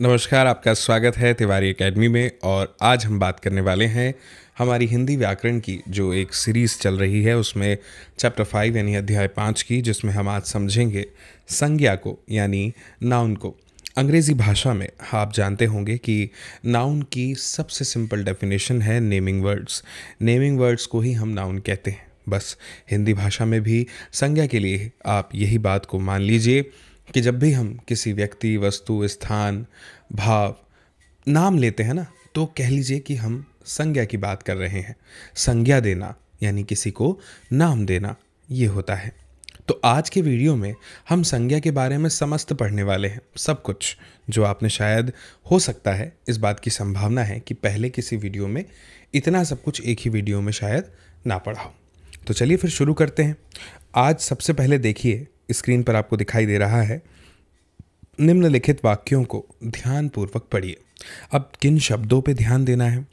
नमस्कार आपका स्वागत है तिवारी एकेडमी में और आज हम बात करने वाले हैं हमारी हिंदी व्याकरण की जो एक सीरीज़ चल रही है उसमें चैप्टर फाइव यानी अध्याय पाँच की जिसमें हम आज समझेंगे संज्ञा को यानी नाउन को अंग्रेज़ी भाषा में आप जानते होंगे कि नाउन की सबसे सिंपल डेफिनेशन है नेमिंग वर्ड्स नेमिंग वर्ड्स को ही हम नाउन कहते हैं बस हिंदी भाषा में भी संज्ञा के लिए आप यही बात को मान लीजिए कि जब भी हम किसी व्यक्ति वस्तु स्थान भाव नाम लेते हैं ना तो कह लीजिए कि हम संज्ञा की बात कर रहे हैं संज्ञा देना यानी किसी को नाम देना ये होता है तो आज के वीडियो में हम संज्ञा के बारे में समस्त पढ़ने वाले हैं सब कुछ जो आपने शायद हो सकता है इस बात की संभावना है कि पहले किसी वीडियो में इतना सब कुछ एक ही वीडियो में शायद ना पढ़ा हो तो चलिए फिर शुरू करते हैं आज सबसे पहले देखिए स्क्रीन पर आपको दिखाई दे रहा है निम्नलिखित वाक्यों को ध्यानपूर्वक पढ़िए अब किन शब्दों पर ध्यान देना है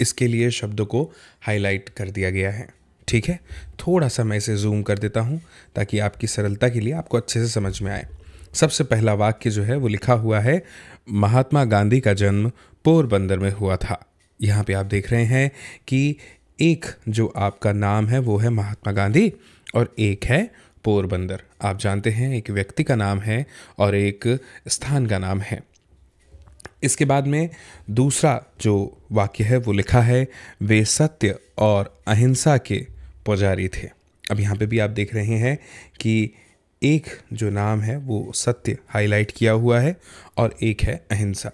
इसके लिए शब्दों को हाईलाइट कर दिया गया है ठीक है थोड़ा सा मैं इसे जूम कर देता हूँ ताकि आपकी सरलता के लिए आपको अच्छे से समझ में आए सबसे पहला वाक्य जो है वो लिखा हुआ है महात्मा गांधी का जन्म पोरबंदर में हुआ था यहाँ पे आप देख रहे हैं कि एक जो आपका नाम है वो है महात्मा गांधी और एक है पोरबंदर आप जानते हैं एक व्यक्ति का नाम है और एक स्थान का नाम है इसके बाद में दूसरा जो वाक्य है वो लिखा है वे सत्य और अहिंसा के पुजारी थे अब यहाँ पे भी आप देख रहे हैं कि एक जो नाम है वो सत्य हाईलाइट किया हुआ है और एक है अहिंसा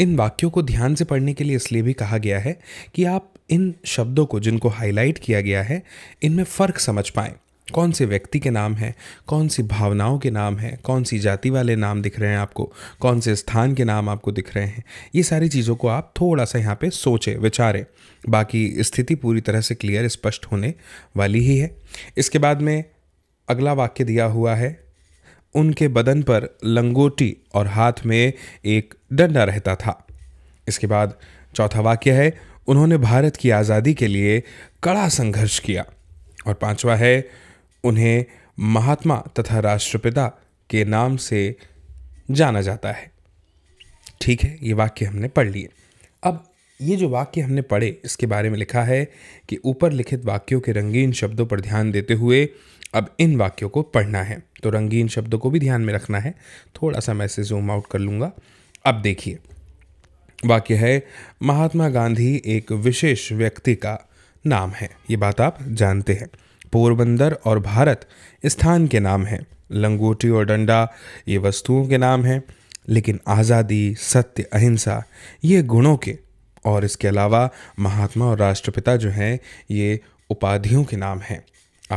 इन वाक्यों को ध्यान से पढ़ने के लिए इसलिए भी कहा गया है कि आप इन शब्दों को जिनको हाईलाइट किया गया है इनमें फ़र्क समझ पाएँ कौन से व्यक्ति के नाम हैं कौन सी भावनाओं के नाम हैं कौन सी जाति वाले नाम दिख रहे हैं आपको कौन से स्थान के नाम आपको दिख रहे हैं ये सारी चीज़ों को आप थोड़ा सा यहाँ पे सोचें विचारें बाकी स्थिति पूरी तरह से क्लियर स्पष्ट होने वाली ही है इसके बाद में अगला वाक्य दिया हुआ है उनके बदन पर लंगोटी और हाथ में एक डंडा रहता था इसके बाद चौथा वाक्य है उन्होंने भारत की आज़ादी के लिए कड़ा संघर्ष किया और पांचवा है उन्हें महात्मा तथा राष्ट्रपिता के नाम से जाना जाता है ठीक है ये वाक्य हमने पढ़ लिए अब ये जो वाक्य हमने पढ़े इसके बारे में लिखा है कि ऊपर लिखित वाक्यों के रंगीन शब्दों पर ध्यान देते हुए अब इन वाक्यों को पढ़ना है तो रंगीन शब्दों को भी ध्यान में रखना है थोड़ा सा मैं इसे जूम आउट कर लूँगा अब देखिए वाक्य है महात्मा गांधी एक विशेष व्यक्ति का नाम है ये बात आप जानते हैं पोरबंदर और भारत स्थान के नाम हैं लंगोटी और डंडा ये वस्तुओं के नाम हैं लेकिन आज़ादी सत्य अहिंसा ये गुणों के और इसके अलावा महात्मा और राष्ट्रपिता जो हैं ये उपाधियों के नाम हैं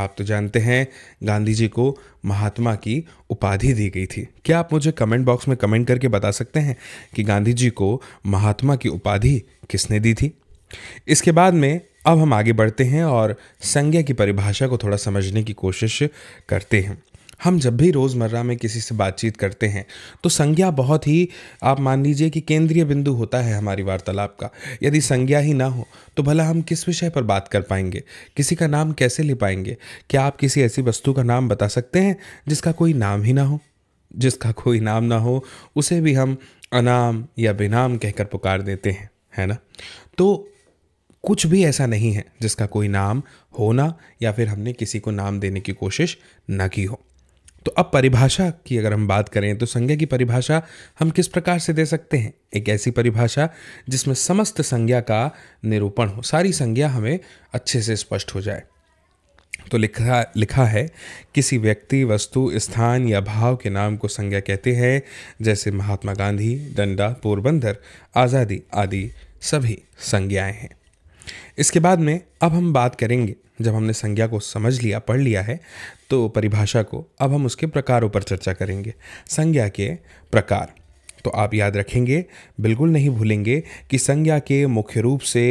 आप तो जानते हैं गांधी जी को महात्मा की उपाधि दी गई थी क्या आप मुझे कमेंट बॉक्स में कमेंट करके बता सकते हैं कि गांधी जी को महात्मा की उपाधि किसने दी थी इसके बाद में अब हम आगे बढ़ते हैं और संज्ञा की परिभाषा को थोड़ा समझने की कोशिश करते हैं हम जब भी रोज़मर्रा में किसी से बातचीत करते हैं तो संज्ञा बहुत ही आप मान लीजिए कि केंद्रीय बिंदु होता है हमारी वार्तालाप का यदि संज्ञा ही ना हो तो भला हम किस विषय पर बात कर पाएंगे किसी का नाम कैसे ले पाएंगे क्या आप किसी ऐसी वस्तु का नाम बता सकते हैं जिसका कोई नाम ही ना हो जिसका कोई नाम ना हो उसे भी हम अनाम या बेनाम कहकर पुकार देते हैं है ना तो कुछ भी ऐसा नहीं है जिसका कोई नाम होना या फिर हमने किसी को नाम देने की कोशिश ना की हो तो अब परिभाषा की अगर हम बात करें तो संज्ञा की परिभाषा हम किस प्रकार से दे सकते हैं एक ऐसी परिभाषा जिसमें समस्त संज्ञा का निरूपण हो सारी संज्ञा हमें अच्छे से स्पष्ट हो जाए तो लिखा लिखा है किसी व्यक्ति वस्तु स्थान या भाव के नाम को संज्ञा कहते हैं जैसे महात्मा गांधी डंडा पोरबंदर आज़ादी आदि सभी संज्ञाएं हैं इसके बाद में अब हम बात करेंगे जब हमने संज्ञा को समझ लिया पढ़ लिया है तो परिभाषा को अब हम उसके प्रकारों पर चर्चा करेंगे संज्ञा के प्रकार तो आप याद रखेंगे बिल्कुल नहीं भूलेंगे कि संज्ञा के मुख्य रूप से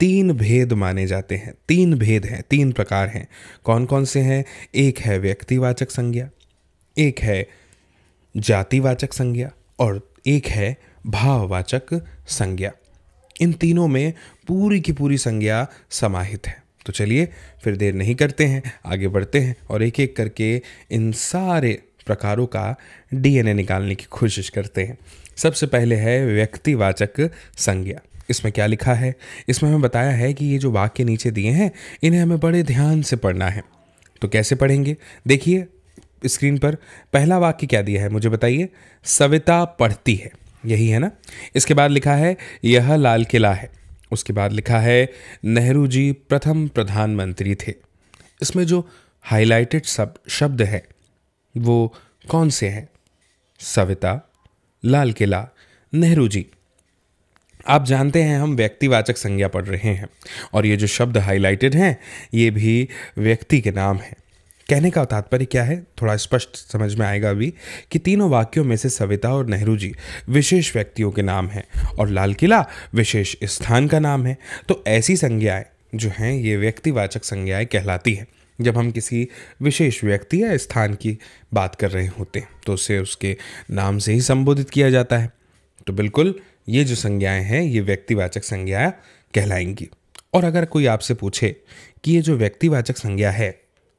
तीन भेद माने जाते हैं तीन भेद हैं तीन प्रकार हैं कौन कौन से हैं एक है व्यक्तिवाचक संज्ञा एक है जातिवाचक संज्ञा और एक है भाववाचक संज्ञा इन तीनों में पूरी की पूरी संज्ञा समाहित है तो चलिए फिर देर नहीं करते हैं आगे बढ़ते हैं और एक एक करके इन सारे प्रकारों का डीएनए निकालने की कोशिश करते हैं सबसे पहले है व्यक्तिवाचक संज्ञा इसमें क्या लिखा है इसमें हमें बताया है कि ये जो वाक्य नीचे दिए हैं इन्हें हमें बड़े ध्यान से पढ़ना है तो कैसे पढ़ेंगे देखिए स्क्रीन पर पहला वाक्य क्या दिया है मुझे बताइए सविता पढ़ती है यही है ना इसके बाद लिखा है यह लाल किला है उसके बाद लिखा है नेहरू जी प्रथम प्रधानमंत्री थे इसमें जो हाईलाइटेड सब शब्द है वो कौन से हैं सविता लाल किला नेहरू जी आप जानते हैं हम व्यक्तिवाचक संज्ञा पढ़ रहे हैं और ये जो शब्द हाईलाइटेड हैं ये भी व्यक्ति के नाम हैं कहने का तात्पर्य क्या है थोड़ा स्पष्ट समझ में आएगा अभी कि तीनों वाक्यों में से सविता और नेहरू जी विशेष व्यक्तियों के नाम हैं और लाल किला विशेष स्थान का नाम है तो ऐसी संज्ञाएँ जो हैं ये व्यक्तिवाचक संज्ञाएँ कहलाती हैं जब हम किसी विशेष व्यक्ति या स्थान की बात कर रहे होते हैं तो उसे उसके नाम से ही संबोधित किया जाता है तो बिल्कुल ये जो संज्ञाएं हैं ये व्यक्तिवाचक संज्ञा कहलाएंगी और अगर कोई आपसे पूछे कि ये जो व्यक्तिवाचक संज्ञा है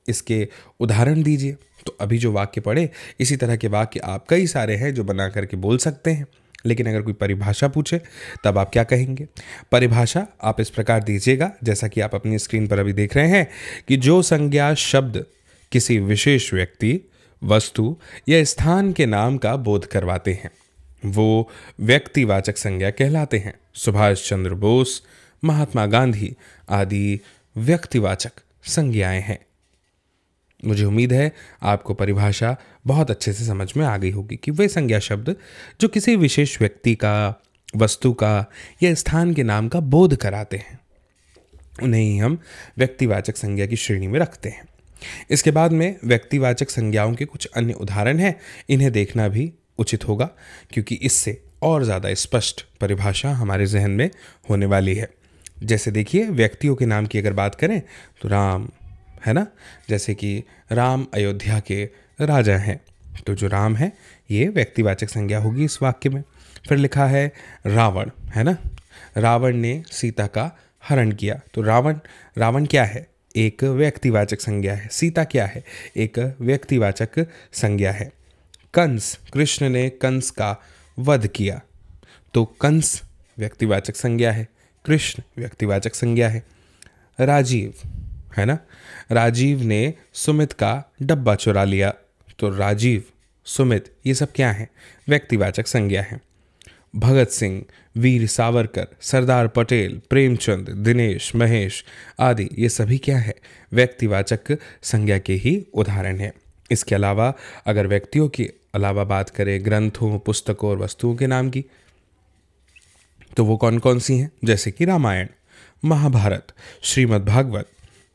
इसके उदाहरण दीजिए तो अभी जो वाक्य पढ़े इसी तरह के वाक्य आप कई सारे हैं जो बना करके बोल सकते हैं लेकिन अगर कोई परिभाषा पूछे तब आप क्या कहेंगे परिभाषा आप इस प्रकार दीजिएगा जैसा कि आप अपनी स्क्रीन पर अभी देख रहे हैं कि जो संज्ञा शब्द किसी विशेष व्यक्ति वस्तु या स्थान के नाम का बोध करवाते हैं वो व्यक्तिवाचक संज्ञा कहलाते हैं सुभाष चंद्र बोस महात्मा गांधी आदि व्यक्तिवाचक संज्ञाएं हैं मुझे उम्मीद है आपको परिभाषा बहुत अच्छे से समझ में आ गई होगी कि वे संज्ञा शब्द जो किसी विशेष व्यक्ति का वस्तु का या स्थान के नाम का बोध कराते हैं उन्हें ही हम व्यक्तिवाचक संज्ञा की श्रेणी में रखते हैं इसके बाद में व्यक्तिवाचक संज्ञाओं के कुछ अन्य उदाहरण हैं इन्हें देखना भी उचित होगा क्योंकि इससे और ज़्यादा स्पष्ट परिभाषा हमारे जहन में होने वाली है जैसे देखिए व्यक्तियों के नाम की अगर बात करें तो राम है ना जैसे कि राम अयोध्या के राजा हैं तो जो राम है ये व्यक्तिवाचक संज्ञा होगी इस वाक्य में फिर लिखा है रावण है ना रावण ने सीता का हरण किया तो रावण रावण क्या है एक व्यक्तिवाचक संज्ञा है सीता क्या है एक व्यक्तिवाचक संज्ञा है कंस कृष्ण ने कंस का वध किया तो कंस व्यक्तिवाचक संज्ञा है कृष्ण व्यक्तिवाचक संज्ञा है राजीव है ना राजीव ने सुमित का डब्बा चुरा लिया तो राजीव सुमित ये सब क्या हैं व्यक्तिवाचक संज्ञा हैं भगत सिंह वीर सावरकर सरदार पटेल प्रेमचंद दिनेश महेश आदि ये सभी क्या है व्यक्तिवाचक संज्ञा के ही उदाहरण हैं इसके अलावा अगर व्यक्तियों के अलावा बात करें ग्रंथों पुस्तकों और वस्तुओं के नाम की तो वो कौन कौन सी हैं जैसे कि रामायण महाभारत श्रीमद् भागवत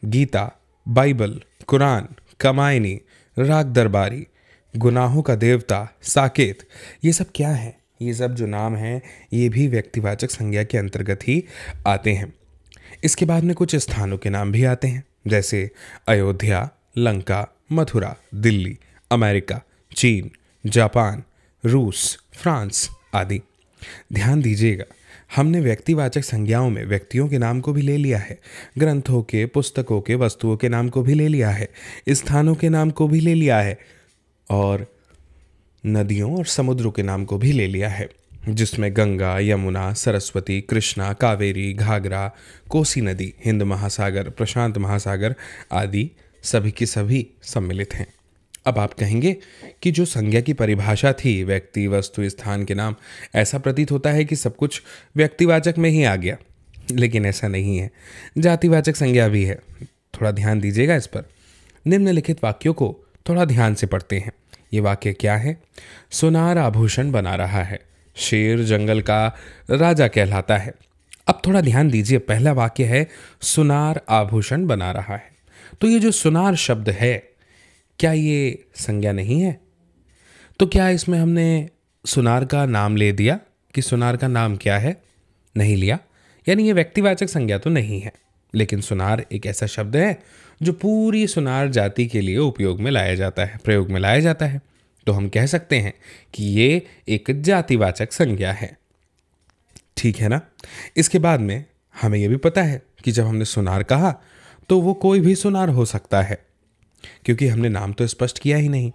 गीता बाइबल कुरान कमायनी राग दरबारी गुनाहों का देवता साकेत ये सब क्या है ये सब जो नाम हैं ये भी व्यक्तिवाचक संज्ञा के अंतर्गत ही आते हैं इसके बाद में कुछ स्थानों के नाम भी आते हैं जैसे अयोध्या लंका मथुरा दिल्ली अमेरिका चीन जापान रूस फ्रांस आदि ध्यान दीजिएगा हमने व्यक्तिवाचक संज्ञाओं में व्यक्तियों के नाम को भी ले लिया है ग्रंथों के पुस्तकों के वस्तुओं के नाम को भी ले लिया है स्थानों के नाम को भी ले लिया है और नदियों और समुद्रों के नाम को भी ले लिया है जिसमें गंगा यमुना सरस्वती कृष्णा कावेरी घाघरा कोसी नदी हिंद महासागर प्रशांत महासागर आदि सभी के सभी सम्मिलित हैं अब आप कहेंगे कि जो संज्ञा की परिभाषा थी व्यक्ति वस्तु स्थान के नाम ऐसा प्रतीत होता है कि सब कुछ व्यक्तिवाचक में ही आ गया लेकिन ऐसा नहीं है जातिवाचक संज्ञा भी है थोड़ा ध्यान दीजिएगा इस पर निम्नलिखित वाक्यों को थोड़ा ध्यान से पढ़ते हैं ये वाक्य क्या है सुनार आभूषण बना रहा है शेर जंगल का राजा कहलाता है अब थोड़ा ध्यान दीजिए पहला वाक्य है सुनार आभूषण बना रहा है तो ये जो सुनार शब्द है क्या ये संज्ञा नहीं है तो क्या इसमें हमने सुनार का नाम ले दिया कि सुनार का नाम क्या है नहीं लिया यानी ये व्यक्तिवाचक संज्ञा तो नहीं है लेकिन सुनार एक ऐसा शब्द है जो पूरी सुनार जाति के लिए उपयोग में लाया जाता है प्रयोग में लाया जाता है तो हम कह सकते हैं कि ये एक जातिवाचक संज्ञा है ठीक है ना इसके बाद में हमें यह भी पता है कि जब हमने सुनार कहा तो वो कोई भी सुनार हो सकता है क्योंकि हमने नाम तो स्पष्ट किया ही नहीं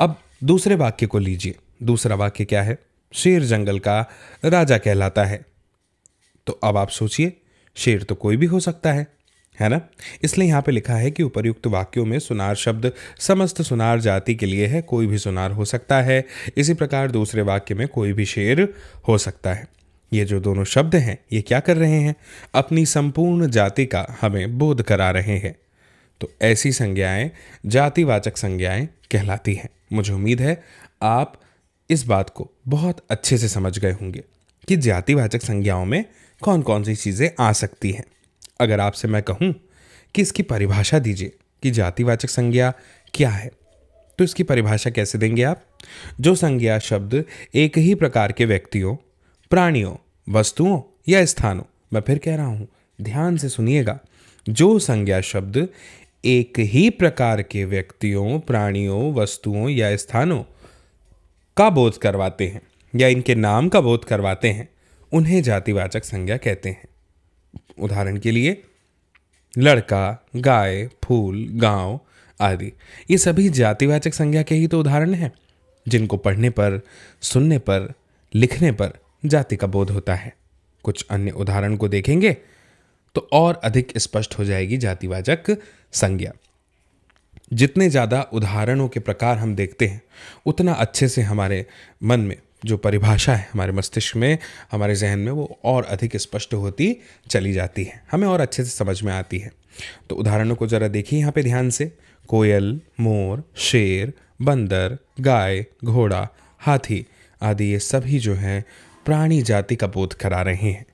अब दूसरे वाक्य को लीजिए दूसरा वाक्य क्या है शेर जंगल का राजा कहलाता है तो अब आप सोचिए शेर तो कोई भी हो सकता है है ना इसलिए यहाँ पे लिखा है कि उपर्युक्त वाक्यों में सुनार शब्द समस्त सुनार जाति के लिए है कोई भी सुनार हो सकता है इसी प्रकार दूसरे वाक्य में कोई भी शेर हो सकता है ये जो दोनों शब्द हैं ये क्या कर रहे हैं अपनी संपूर्ण जाति का हमें बोध करा रहे हैं तो ऐसी संज्ञाएं जातिवाचक संज्ञाएं कहलाती हैं मुझे उम्मीद है आप इस बात को बहुत अच्छे से समझ गए होंगे कि जातिवाचक संज्ञाओं में कौन कौन सी चीज़ें आ सकती हैं अगर आपसे मैं कहूँ कि इसकी परिभाषा दीजिए कि जातिवाचक संज्ञा क्या है तो इसकी परिभाषा कैसे देंगे आप जो संज्ञा शब्द एक ही प्रकार के व्यक्तियों प्राणियों वस्तुओं या स्थानों मैं फिर कह रहा हूँ ध्यान से सुनिएगा जो संज्ञा शब्द एक ही प्रकार के व्यक्तियों प्राणियों वस्तुओं या स्थानों का बोध करवाते हैं या इनके नाम का बोध करवाते हैं उन्हें जातिवाचक संज्ञा कहते हैं उदाहरण के लिए लड़का गाय फूल गांव आदि ये सभी जातिवाचक संज्ञा के ही तो उदाहरण हैं जिनको पढ़ने पर सुनने पर लिखने पर जाति का बोध होता है कुछ अन्य उदाहरण को देखेंगे तो और अधिक स्पष्ट हो जाएगी जातिवाचक संज्ञा जितने ज़्यादा उदाहरणों के प्रकार हम देखते हैं उतना अच्छे से हमारे मन में जो परिभाषा है हमारे मस्तिष्क में हमारे जहन में वो और अधिक स्पष्ट होती चली जाती है हमें और अच्छे से समझ में आती है तो उदाहरणों को ज़रा देखिए यहाँ पे ध्यान से कोयल मोर शेर बंदर गाय घोड़ा हाथी आदि ये सभी जो हैं प्राणी जाति का बोध करा रहे हैं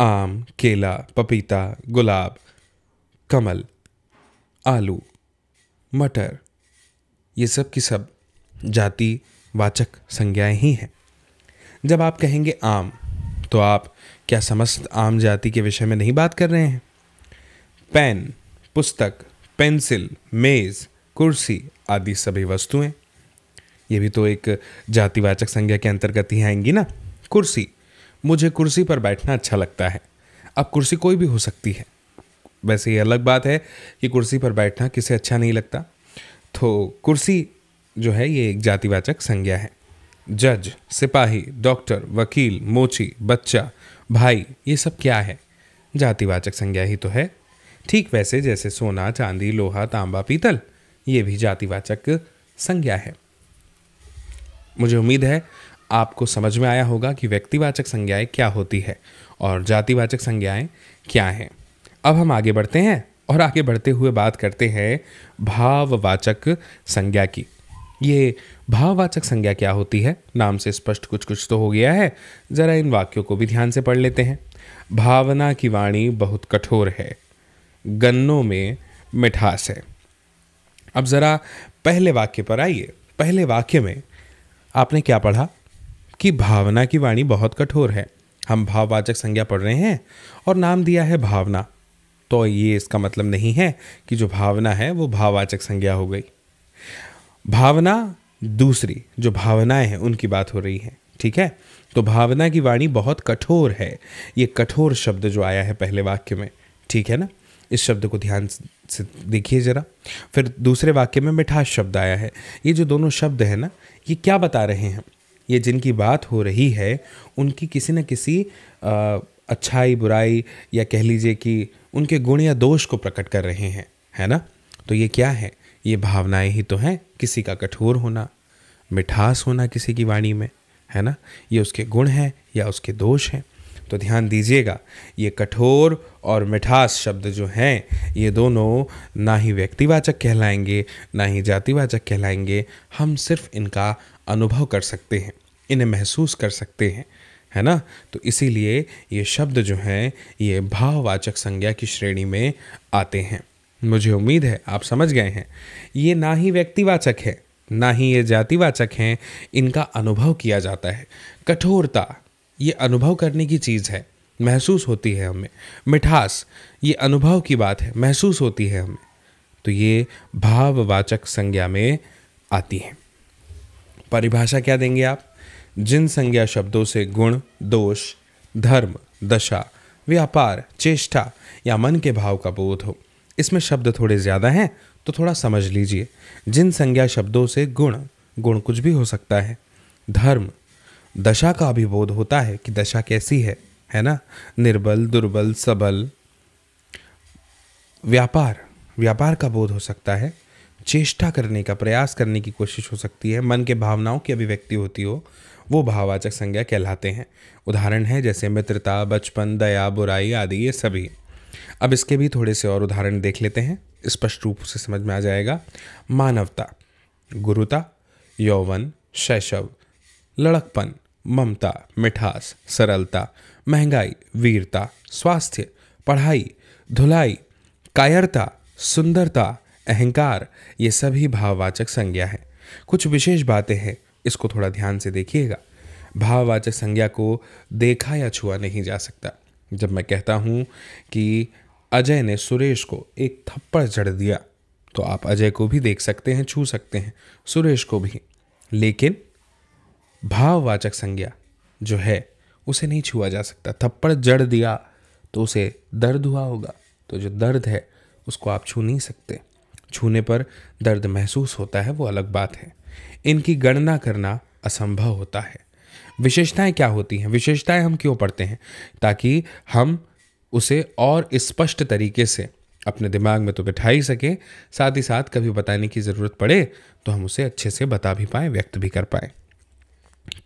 आम केला पपीता गुलाब कमल आलू मटर ये सब की सब जाति वाचक संज्ञाएं ही हैं जब आप कहेंगे आम तो आप क्या समस्त आम जाति के विषय में नहीं बात कर रहे हैं पेन पुस्तक पेंसिल मेज़ कुर्सी आदि सभी वस्तुएं ये भी तो एक जातिवाचक संज्ञा के अंतर्गत ही आएंगी ना कुर्सी मुझे कुर्सी पर बैठना अच्छा लगता है अब कुर्सी कोई भी हो सकती है वैसे ये अलग बात है कि कुर्सी पर बैठना किसे अच्छा नहीं लगता तो कुर्सी जो है ये एक जातिवाचक संज्ञा है जज सिपाही डॉक्टर वकील मोची बच्चा भाई ये सब क्या है जातिवाचक संज्ञा ही तो है ठीक वैसे जैसे सोना चांदी लोहा तांबा पीतल ये भी जातिवाचक संज्ञा है मुझे उम्मीद है आपको समझ में आया होगा कि व्यक्तिवाचक संज्ञाएं क्या होती है और जातिवाचक संज्ञाएं क्या हैं अब हम आगे बढ़ते हैं और आगे बढ़ते हुए बात करते हैं भाववाचक संज्ञा की ये भाववाचक संज्ञा क्या होती है नाम से स्पष्ट कुछ कुछ तो हो गया है ज़रा इन वाक्यों को भी ध्यान से पढ़ लेते हैं भावना की वाणी बहुत कठोर है गन्नों में मिठास है अब ज़रा पहले वाक्य पर आइए पहले वाक्य में आपने क्या पढ़ा कि भावना की वाणी बहुत कठोर है हम भाववाचक संज्ञा पढ़ रहे हैं और नाम दिया है भावना तो ये इसका मतलब नहीं है कि जो भावना है वो भाववाचक संज्ञा हो गई भावना दूसरी जो भावनाएं हैं उनकी बात हो रही है ठीक है तो भावना की वाणी बहुत कठोर है ये कठोर शब्द जो आया है पहले वाक्य में ठीक है ना इस शब्द को ध्यान से देखिए ज़रा फिर दूसरे वाक्य में मिठास शब्द आया है ये जो दोनों शब्द हैं ना ये क्या बता रहे हैं ये जिनकी बात हो रही है उनकी किसी न किसी आ, अच्छाई बुराई या कह लीजिए कि उनके गुण या दोष को प्रकट कर रहे हैं है ना तो ये क्या है ये भावनाएं ही तो हैं किसी का कठोर होना मिठास होना किसी की वाणी में है ना ये उसके गुण हैं या उसके दोष हैं तो ध्यान दीजिएगा ये कठोर और मिठास शब्द जो हैं ये दोनों ना ही व्यक्तिवाचक कहलाएंगे ना ही जातिवाचक कहलाएंगे हम सिर्फ इनका अनुभव कर सकते हैं इन्हें महसूस कर सकते हैं है ना तो इसीलिए ये शब्द जो हैं ये भाववाचक संज्ञा की श्रेणी में आते हैं मुझे उम्मीद है आप समझ गए हैं ये ना ही व्यक्तिवाचक है ना ही ये जातिवाचक हैं इनका अनुभव किया जाता है कठोरता ये अनुभव करने की चीज़ है महसूस होती है हमें मिठास ये अनुभव की बात है महसूस होती है हमें तो ये भाववाचक संज्ञा में आती हैं परिभाषा क्या देंगे आप जिन संज्ञा शब्दों से गुण दोष धर्म दशा व्यापार चेष्टा या मन के भाव का बोध हो इसमें शब्द थोड़े ज़्यादा हैं तो थोड़ा समझ लीजिए जिन संज्ञा शब्दों से गुण गुण कुछ भी हो सकता है धर्म दशा का बोध होता है कि दशा कैसी है है ना निर्बल दुर्बल सबल व्यापार व्यापार का बोध हो सकता है चेष्टा करने का प्रयास करने की कोशिश हो सकती है मन के भावनाओं की अभिव्यक्ति होती हो वो भाववाचक संज्ञा कहलाते हैं उदाहरण है जैसे मित्रता बचपन दया बुराई आदि ये सभी अब इसके भी थोड़े से और उदाहरण देख लेते हैं स्पष्ट रूप से समझ में आ जाएगा मानवता गुरुता यौवन शैशव लड़कपन ममता मिठास सरलता महंगाई वीरता स्वास्थ्य पढ़ाई धुलाई कायरता सुंदरता अहंकार ये सभी भाववाचक संज्ञा हैं कुछ विशेष बातें हैं इसको थोड़ा ध्यान से देखिएगा भाववाचक संज्ञा को देखा या छुआ नहीं जा सकता जब मैं कहता हूँ कि अजय ने सुरेश को एक थप्पड़ जड़ दिया तो आप अजय को भी देख सकते हैं छू सकते हैं सुरेश को भी लेकिन भाववाचक संज्ञा जो है उसे नहीं छुआ जा सकता थप्पड़ जड़ दिया तो उसे दर्द हुआ होगा तो जो दर्द है उसको आप छू नहीं सकते छूने पर दर्द महसूस होता है वो अलग बात है इनकी गणना करना असंभव होता है विशेषताएं क्या होती हैं विशेषताएं हम क्यों पढ़ते हैं ताकि हम उसे और स्पष्ट तरीके से अपने दिमाग में तो बिठा ही सकें साथ ही साथ कभी बताने की ज़रूरत पड़े तो हम उसे अच्छे से बता भी पाएँ व्यक्त भी कर पाएँ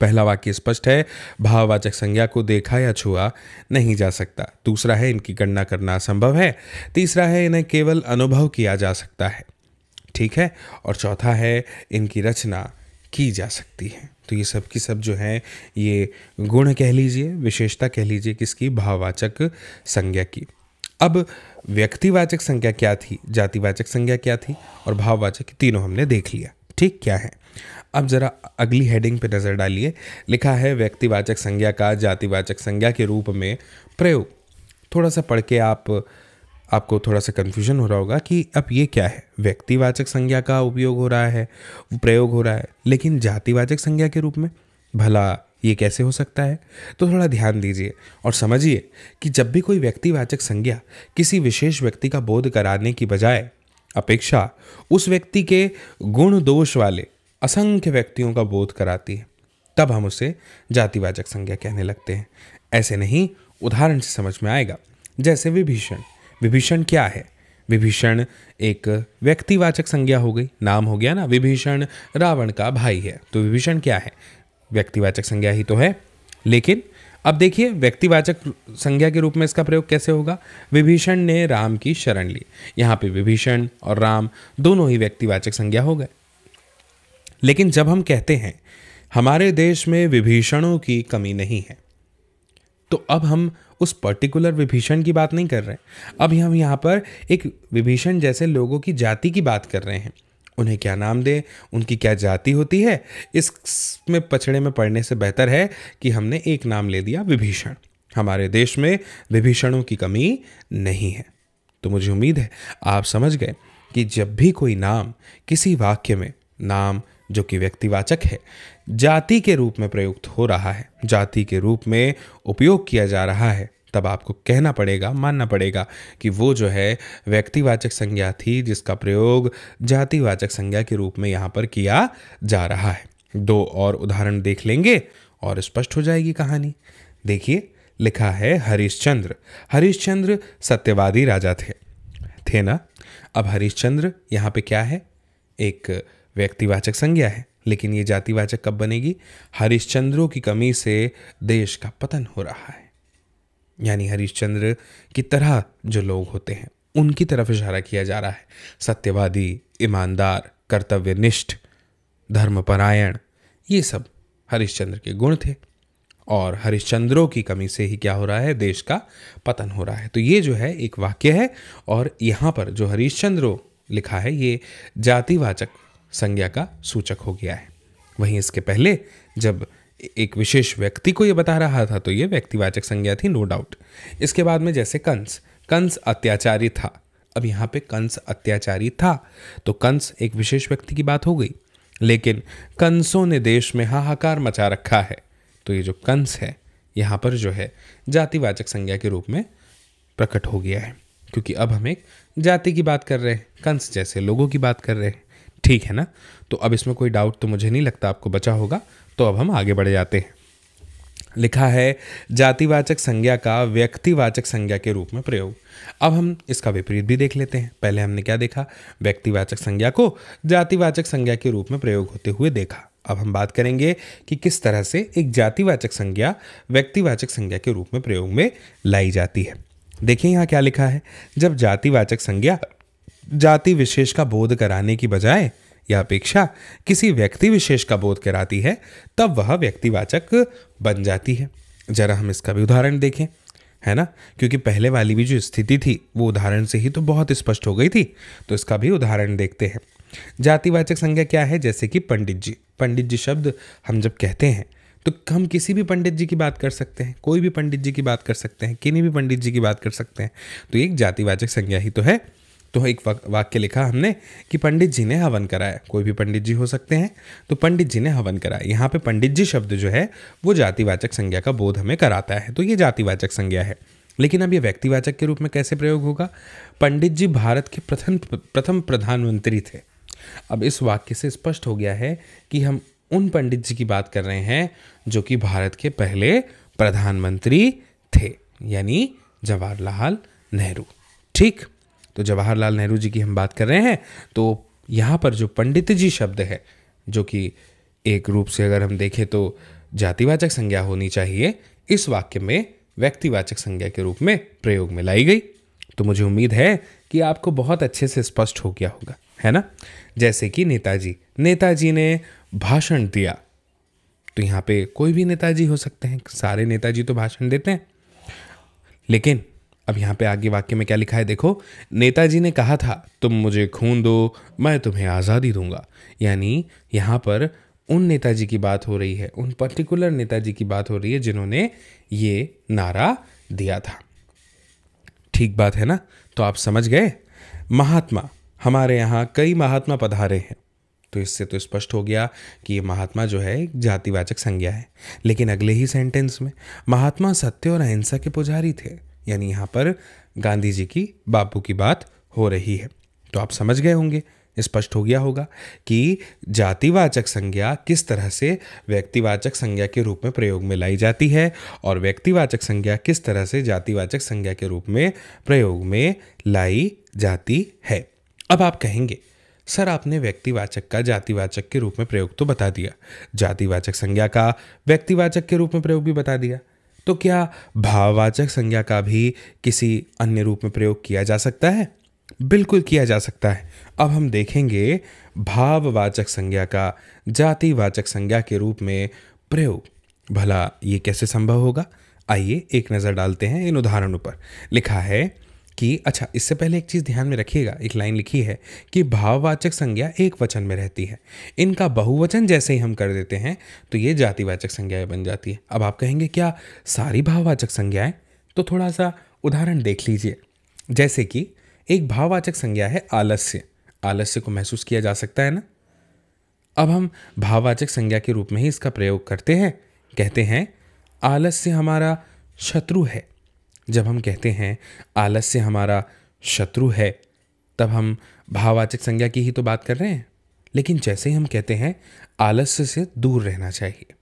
पहला वाक्य स्पष्ट है भाववाचक संज्ञा को देखा या छुआ नहीं जा सकता दूसरा है इनकी गणना करना असंभव है तीसरा है इन्हें केवल अनुभव किया जा सकता है ठीक है और चौथा है इनकी रचना की जा सकती है तो ये सब की सब जो है ये गुण कह लीजिए विशेषता कह लीजिए किसकी भाववाचक संज्ञा की अब व्यक्तिवाचक संज्ञा क्या थी जातिवाचक संज्ञा क्या थी और भाववाचक तीनों हमने देख लिया ठीक क्या है अब जरा अगली हेडिंग पे नज़र डालिए लिखा है व्यक्तिवाचक संज्ञा का जातिवाचक संज्ञा के रूप में प्रयोग थोड़ा सा पढ़ के आप आपको थोड़ा सा कन्फ्यूजन हो रहा होगा कि अब ये क्या है व्यक्तिवाचक संज्ञा का उपयोग हो रहा है प्रयोग हो रहा है लेकिन जातिवाचक संज्ञा के रूप में भला ये कैसे हो सकता है तो थोड़ा ध्यान दीजिए और समझिए कि जब भी कोई व्यक्तिवाचक संज्ञा किसी विशेष व्यक्ति का बोध कराने की बजाय अपेक्षा उस व्यक्ति के गुण दोष वाले असंख्य व्यक्तियों का बोध कराती है तब हम उसे जातिवाचक संज्ञा कहने लगते हैं ऐसे नहीं उदाहरण से समझ में आएगा जैसे विभीषण विभीषण क्या है विभीषण एक व्यक्तिवाचक संज्ञा हो गई नाम हो गया ना विभीषण रावण का भाई है तो विभीषण क्या है व्यक्तिवाचक संज्ञा ही तो है लेकिन अब देखिए व्यक्तिवाचक संज्ञा के रूप में इसका प्रयोग कैसे होगा विभीषण ने राम की शरण ली यहाँ पे विभीषण और राम दोनों ही व्यक्तिवाचक संज्ञा हो गए लेकिन जब हम कहते हैं हमारे देश में विभीषणों की कमी नहीं है तो अब हम उस पर्टिकुलर विभीषण की बात नहीं कर रहे अब हम यहाँ पर एक विभीषण जैसे लोगों की जाति की बात कर रहे हैं उन्हें क्या नाम दें उनकी क्या जाति होती है इसमें पछड़े में पड़ने से बेहतर है कि हमने एक नाम ले दिया विभीषण हमारे देश में विभीषणों की कमी नहीं है तो मुझे उम्मीद है आप समझ गए कि जब भी कोई नाम किसी वाक्य में नाम जो कि व्यक्तिवाचक है जाति के रूप में प्रयुक्त हो रहा है जाति के रूप में उपयोग किया जा रहा है तब आपको कहना पड़ेगा मानना पड़ेगा कि वो जो है व्यक्तिवाचक संज्ञा थी जिसका प्रयोग जातिवाचक संज्ञा के रूप में यहाँ पर किया जा रहा है दो और उदाहरण देख लेंगे और स्पष्ट हो जाएगी कहानी देखिए लिखा है हरिश्चंद्र हरिश्चंद्र सत्यवादी राजा थे थे ना अब हरिश्चंद्र यहाँ पे क्या है एक व्यक्तिवाचक संज्ञा है लेकिन ये जातिवाचक कब बनेगी हरिश्चंद्रों की कमी से देश का पतन हो रहा है यानी हरिश्चंद्र की तरह जो लोग होते हैं उनकी तरफ इशारा किया जा रहा है सत्यवादी ईमानदार कर्तव्यनिष्ठ धर्मपरायण ये सब हरिश्चंद्र के गुण थे और हरिश्चंद्रों की कमी से ही क्या हो रहा है देश का पतन हो रहा है तो ये जो है एक वाक्य है और यहाँ पर जो हरिश्चंद्रों लिखा है ये जातिवाचक संज्ञा का सूचक हो गया है वहीं इसके पहले जब एक विशेष व्यक्ति को यह बता रहा था तो ये व्यक्तिवाचक संज्ञा थी नो डाउट इसके बाद में जैसे कंस कंस अत्याचारी था अब यहाँ पे कंस अत्याचारी था तो कंस एक विशेष व्यक्ति की बात हो गई लेकिन कंसों ने देश में हाहाकार मचा रखा है तो ये जो कंस है यहाँ पर जो है जातिवाचक संज्ञा के रूप में प्रकट हो गया है क्योंकि अब हम एक जाति की बात कर रहे हैं कंस जैसे लोगों की बात कर रहे हैं ठीक है ना तो अब इसमें कोई डाउट तो मुझे नहीं लगता आपको बचा होगा तो अब हम आगे बढ़े जाते हैं लिखा है जातिवाचक संज्ञा का व्यक्तिवाचक संज्ञा के रूप में प्रयोग अब हम इसका विपरीत भी देख लेते हैं पहले हमने क्या देखा व्यक्तिवाचक संज्ञा को जातिवाचक संज्ञा के रूप में प्रयोग होते हुए देखा अब हम बात करेंगे कि किस तरह से एक जातिवाचक संज्ञा व्यक्तिवाचक संज्ञा के रूप में प्रयोग में लाई जाती है देखिए यहाँ क्या लिखा है जब जातिवाचक संज्ञा जाति विशेष का बोध कराने की बजाय यह अपेक्षा किसी व्यक्ति विशेष का बोध कराती है तब वह व्यक्तिवाचक बन जाती है जरा हम इसका भी उदाहरण देखें है ना क्योंकि पहले वाली भी जो स्थिति थी वो उदाहरण से ही तो बहुत स्पष्ट हो गई थी तो इसका भी उदाहरण देखते हैं जातिवाचक संज्ञा क्या है जैसे कि पंडित जी पंडित जी शब्द हम जब कहते हैं तो हम किसी भी पंडित जी की बात कर सकते हैं कोई भी पंडित जी की बात कर सकते हैं किन्हीं भी पंडित जी की बात कर सकते हैं तो एक जातिवाचक संज्ञा ही तो है तो एक वाक्य लिखा हमने कि पंडित जी ने हवन कराया कोई भी पंडित जी हो सकते हैं तो पंडित जी ने हवन कराया यहाँ पे पंडित जी शब्द जो है वो जातिवाचक संज्ञा का बोध हमें कराता है तो ये जातिवाचक संज्ञा है लेकिन अब ये व्यक्तिवाचक के रूप में कैसे प्रयोग होगा पंडित जी भारत के प्रथम प्रथम प्रधानमंत्री थे अब इस वाक्य से स्पष्ट हो गया है कि हम उन पंडित जी की बात कर रहे हैं जो कि भारत के पहले प्रधानमंत्री थे यानी जवाहरलाल नेहरू ठीक तो जवाहरलाल नेहरू जी की हम बात कर रहे हैं तो यहाँ पर जो पंडित जी शब्द है जो कि एक रूप से अगर हम देखें तो जातिवाचक संज्ञा होनी चाहिए इस वाक्य में व्यक्तिवाचक संज्ञा के रूप में प्रयोग में लाई गई तो मुझे उम्मीद है कि आपको बहुत अच्छे से स्पष्ट हो गया होगा है ना जैसे कि नेताजी नेताजी ने भाषण दिया तो यहाँ पे कोई भी नेताजी हो सकते हैं सारे नेताजी तो भाषण देते हैं लेकिन अब यहाँ पे आगे वाक्य में क्या लिखा है देखो नेताजी ने कहा था तुम मुझे खून दो मैं तुम्हें आज़ादी दूंगा यानी यहाँ पर उन नेताजी की बात हो रही है उन पर्टिकुलर नेताजी की बात हो रही है जिन्होंने ये नारा दिया था ठीक बात है ना तो आप समझ गए महात्मा हमारे यहाँ कई महात्मा पधारे हैं तो इससे तो स्पष्ट हो गया कि ये महात्मा जो है एक जातिवाचक संज्ञा है लेकिन अगले ही सेंटेंस में महात्मा सत्य और अहिंसा के पुजारी थे यानी यहाँ पर गांधी जी की बापू की बात हो रही है तो आप समझ गए होंगे स्पष्ट हो गया होगा कि जातिवाचक संज्ञा किस तरह से व्यक्तिवाचक संज्ञा के रूप में प्रयोग में लाई जाती है और व्यक्तिवाचक संज्ञा किस तरह से जातिवाचक संज्ञा के रूप में प्रयोग में लाई जाती है अब आप कहेंगे सर आपने व्यक्तिवाचक का जातिवाचक के रूप में प्रयोग तो बता दिया जातिवाचक संज्ञा का व्यक्तिवाचक के रूप में प्रयोग भी बता दिया तो क्या भाववाचक संज्ञा का भी किसी अन्य रूप में प्रयोग किया जा सकता है बिल्कुल किया जा सकता है अब हम देखेंगे भाववाचक संज्ञा का जातिवाचक संज्ञा के रूप में प्रयोग भला ये कैसे संभव होगा आइए एक नज़र डालते हैं इन उदाहरणों पर लिखा है कि अच्छा इससे पहले एक चीज़ ध्यान में रखिएगा एक लाइन लिखी है कि भाववाचक संज्ञा एक वचन में रहती है इनका बहुवचन जैसे ही हम कर देते हैं तो ये जातिवाचक संज्ञाएं बन जाती है अब आप कहेंगे क्या सारी भाववाचक संज्ञाएं तो थोड़ा सा उदाहरण देख लीजिए जैसे कि एक भाववाचक संज्ञा है आलस्य आलस्य को महसूस किया जा सकता है ना अब हम भाववाचक संज्ञा के रूप में ही इसका प्रयोग करते हैं कहते हैं आलस्य हमारा शत्रु है जब हम कहते हैं आलस्य हमारा शत्रु है तब हम भाववाचक संज्ञा की ही तो बात कर रहे हैं लेकिन जैसे ही हम कहते हैं आलस्य से दूर रहना चाहिए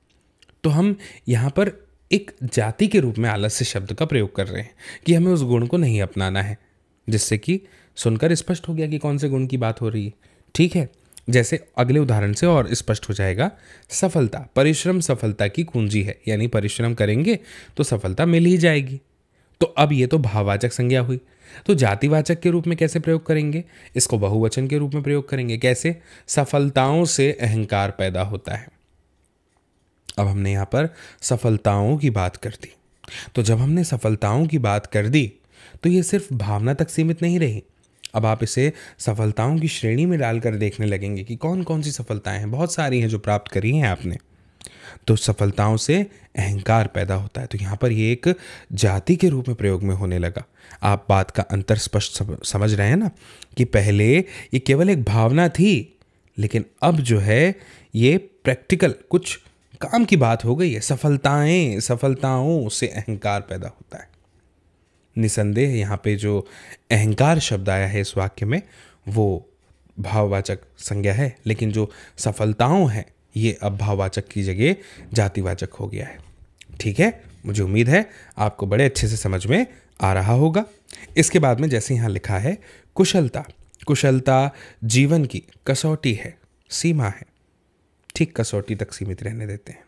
तो हम यहाँ पर एक जाति के रूप में आलस्य शब्द का प्रयोग कर रहे हैं कि हमें उस गुण को नहीं अपनाना है जिससे कि सुनकर स्पष्ट हो गया कि कौन से गुण की बात हो रही है ठीक है जैसे अगले उदाहरण से और स्पष्ट हो जाएगा सफलता परिश्रम सफलता की कुंजी है यानी परिश्रम करेंगे तो सफलता मिल ही जाएगी तो अब ये तो भाववाचक संज्ञा हुई तो जातिवाचक के रूप में कैसे प्रयोग करेंगे इसको बहुवचन के रूप में प्रयोग करेंगे कैसे सफलताओं से अहंकार पैदा होता है अब हमने यहाँ पर सफलताओं की बात कर दी तो जब हमने सफलताओं की बात कर दी तो ये सिर्फ भावना तक सीमित नहीं रही अब आप इसे सफलताओं की श्रेणी में डालकर देखने लगेंगे कि कौन कौन सी सफलताएं हैं बहुत सारी हैं जो प्राप्त करी हैं आपने तो सफलताओं से अहंकार पैदा होता है तो यहाँ पर ये एक जाति के रूप में प्रयोग में होने लगा आप बात का अंतर स्पष्ट समझ रहे हैं ना कि पहले ये केवल एक भावना थी लेकिन अब जो है ये प्रैक्टिकल कुछ काम की बात हो गई है सफलताएं सफलताओं से अहंकार पैदा होता है निसंदेह यहाँ पे जो अहंकार शब्द आया है इस वाक्य में वो भाववाचक संज्ञा है लेकिन जो सफलताओं हैं ये अब भाववाचक की जगह जातिवाचक हो गया है ठीक है मुझे उम्मीद है आपको बड़े अच्छे से समझ में आ रहा होगा इसके बाद में जैसे यहाँ लिखा है कुशलता कुशलता जीवन की कसौटी है सीमा है ठीक कसौटी तक सीमित रहने देते हैं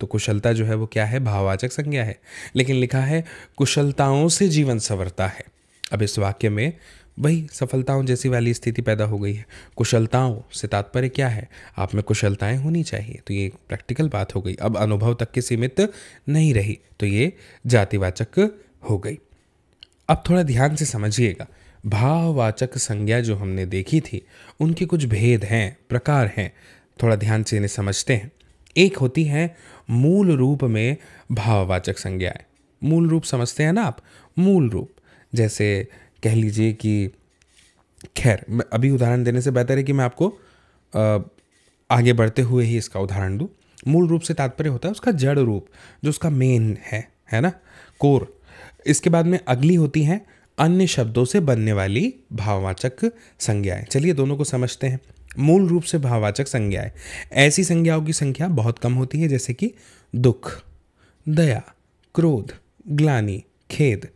तो कुशलता जो है वो क्या है भाववाचक संज्ञा है लेकिन लिखा है कुशलताओं से जीवन संवरता है अब इस वाक्य में वही सफलताओं जैसी वाली स्थिति पैदा हो गई है कुशलताओं से तात्पर्य क्या है आप में कुशलताएं होनी चाहिए तो ये एक प्रैक्टिकल बात हो गई अब अनुभव तक की सीमित नहीं रही तो ये जातिवाचक हो गई अब थोड़ा ध्यान से समझिएगा भाववाचक संज्ञा जो हमने देखी थी उनके कुछ भेद हैं प्रकार हैं थोड़ा ध्यान से इन्हें समझते हैं एक होती है मूल रूप में भाववाचक संज्ञाएं मूल रूप समझते हैं ना आप मूल रूप जैसे कह लीजिए कि खैर अभी उदाहरण देने से बेहतर है कि मैं आपको आगे बढ़ते हुए ही इसका उदाहरण दूँ मूल रूप से तात्पर्य होता है उसका जड़ रूप जो उसका मेन है है ना कोर इसके बाद में अगली होती हैं अन्य शब्दों से बनने वाली भाववाचक संज्ञाएं चलिए दोनों को समझते हैं मूल रूप से भाववाचक संज्ञाएं ऐसी संज्ञाओं की संख्या बहुत कम होती है जैसे कि दुख दया क्रोध ग्लानी खेद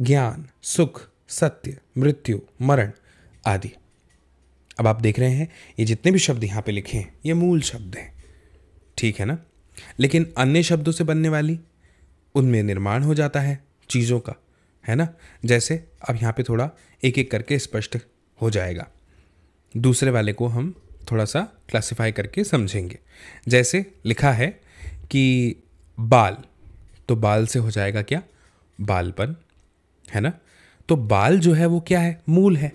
ज्ञान सुख सत्य मृत्यु मरण आदि अब आप देख रहे हैं ये जितने भी शब्द यहाँ पे लिखे हैं ये मूल शब्द हैं ठीक है ना लेकिन अन्य शब्दों से बनने वाली उनमें निर्माण हो जाता है चीज़ों का है ना जैसे अब यहाँ पे थोड़ा एक एक करके स्पष्ट हो जाएगा दूसरे वाले को हम थोड़ा सा क्लासिफाई करके समझेंगे जैसे लिखा है कि बाल तो बाल से हो जाएगा क्या बालपन है ना तो बाल जो है वो क्या है मूल है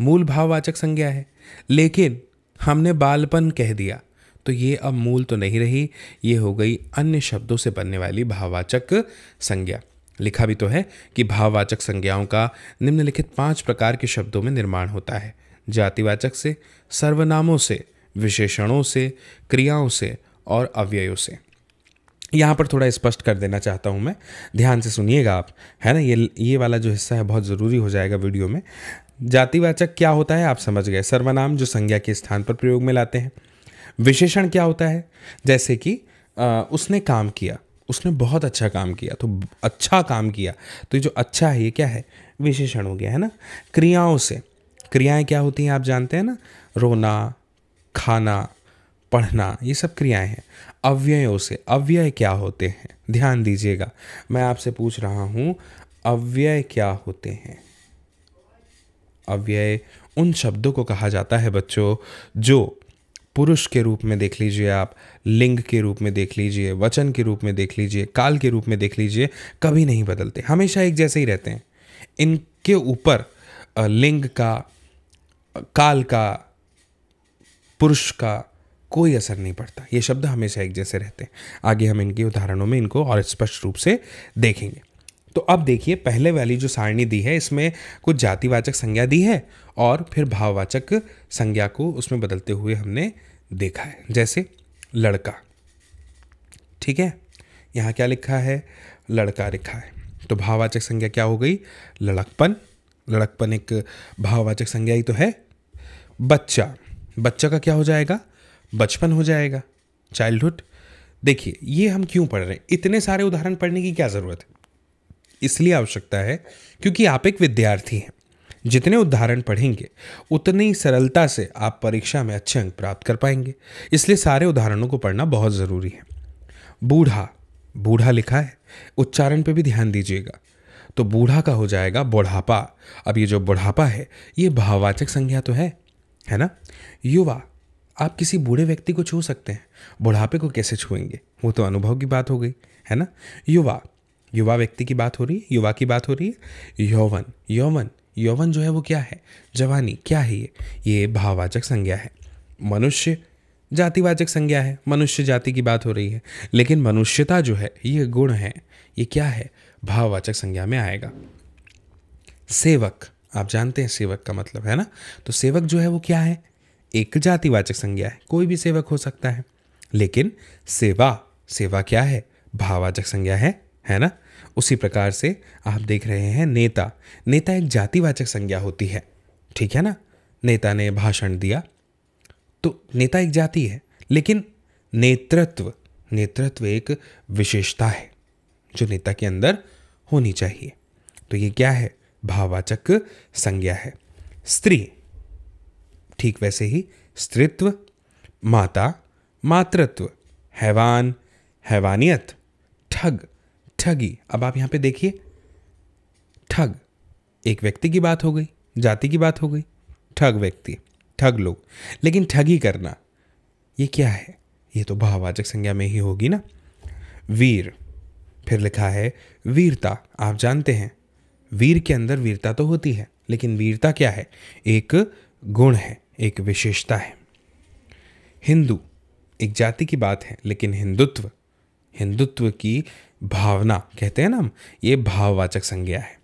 मूल भाववाचक संज्ञा है लेकिन हमने बालपन कह दिया तो ये अब मूल तो नहीं रही ये हो गई अन्य शब्दों से बनने वाली भाववाचक संज्ञा लिखा भी तो है कि भाववाचक संज्ञाओं का निम्नलिखित पांच प्रकार के शब्दों में निर्माण होता है जातिवाचक से सर्वनामों से विशेषणों से क्रियाओं से और अव्ययों से यहाँ पर थोड़ा स्पष्ट कर देना चाहता हूँ मैं ध्यान से सुनिएगा आप है ना ये ये वाला जो हिस्सा है बहुत ज़रूरी हो जाएगा वीडियो में जातिवाचक क्या होता है आप समझ गए सर्वनाम जो संज्ञा के स्थान पर प्रयोग में लाते हैं विशेषण क्या होता है जैसे कि आ, उसने काम किया उसने बहुत अच्छा काम किया तो अच्छा काम किया तो ये जो अच्छा है ये क्या है विशेषण हो गया है ना क्रियाओं से क्रियाएं क्या होती हैं आप जानते हैं ना रोना खाना पढ़ना ये सब क्रियाएं हैं अव्ययों से अव्यय क्या होते हैं ध्यान दीजिएगा मैं आपसे पूछ रहा हूं अव्यय क्या होते हैं अव्यय उन शब्दों को कहा जाता है बच्चों जो पुरुष के रूप में देख लीजिए आप लिंग के रूप में देख लीजिए वचन के रूप में देख लीजिए काल के रूप में देख लीजिए कभी नहीं बदलते हमेशा एक जैसे ही रहते हैं इनके ऊपर लिंग का काल का पुरुष का कोई असर नहीं पड़ता ये शब्द हमेशा एक जैसे रहते हैं आगे हम इनके उदाहरणों में इनको और स्पष्ट रूप से देखेंगे तो अब देखिए पहले वाली जो सारणी दी है इसमें कुछ जातिवाचक संज्ञा दी है और फिर भाववाचक संज्ञा को उसमें बदलते हुए हमने देखा है जैसे लड़का ठीक है यहाँ क्या लिखा है लड़का लिखा है तो भाववाचक संज्ञा क्या हो गई लड़कपन लड़कपन एक भाववाचक संज्ञा ही तो है बच्चा बच्चा का क्या हो जाएगा बचपन हो जाएगा चाइल्डहुड देखिए ये हम क्यों पढ़ रहे हैं इतने सारे उदाहरण पढ़ने की क्या ज़रूरत है इसलिए आवश्यकता है क्योंकि आप एक विद्यार्थी हैं जितने उदाहरण पढ़ेंगे उतनी सरलता से आप परीक्षा में अच्छे अंक प्राप्त कर पाएंगे इसलिए सारे उदाहरणों को पढ़ना बहुत ज़रूरी है बूढ़ा बूढ़ा लिखा है उच्चारण पर भी ध्यान दीजिएगा तो बूढ़ा का हो जाएगा बुढ़ापा अब ये जो बुढ़ापा है ये भाववाचक संज्ञा तो है है ना युवा आप किसी बूढ़े व्यक्ति को छू सकते हैं बुढ़ापे को कैसे छूएंगे वो तो अनुभव की बात हो गई है ना युवा युवा व्यक्ति की बात हो रही है युवा की बात हो रही है यौवन यौवन यौवन जो है वो क्या है जवानी क्या है ये ये भाववाचक संज्ञा है मनुष्य जातिवाचक संज्ञा है मनुष्य जाति की बात हो रही है लेकिन मनुष्यता जो है ये गुण है ये क्या है भाववाचक संज्ञा में आएगा सेवक आप जानते हैं सेवक का मतलब है ना तो सेवक जो है वो क्या है एक जातिवाचक संज्ञा है कोई भी सेवक हो सकता है लेकिन सेवा सेवा क्या है भाववाचक संज्ञा है है ना उसी प्रकार से आप देख रहे हैं नेता नेता एक जातिवाचक संज्ञा होती है ठीक है ना नेता ने भाषण दिया तो नेता एक जाति है लेकिन नेतृत्व नेतृत्व एक विशेषता है जो नेता के अंदर होनी चाहिए तो ये क्या है भाववाचक संज्ञा है स्त्री ठीक वैसे ही स्त्रित्व माता मातृत्व हैवान हैवानियत ठग ठगी अब आप यहाँ पे देखिए ठग एक व्यक्ति की बात हो गई जाति की बात हो गई ठग व्यक्ति ठग लोग लेकिन ठगी करना ये क्या है ये तो भाववाचक संज्ञा में ही होगी ना वीर फिर लिखा है वीरता आप जानते हैं वीर के अंदर वीरता तो होती है लेकिन वीरता क्या है एक गुण है एक विशेषता है हिंदू एक जाति की बात है लेकिन हिंदुत्व हिंदुत्व की भावना कहते हैं ना हम ये भाववाचक संज्ञा है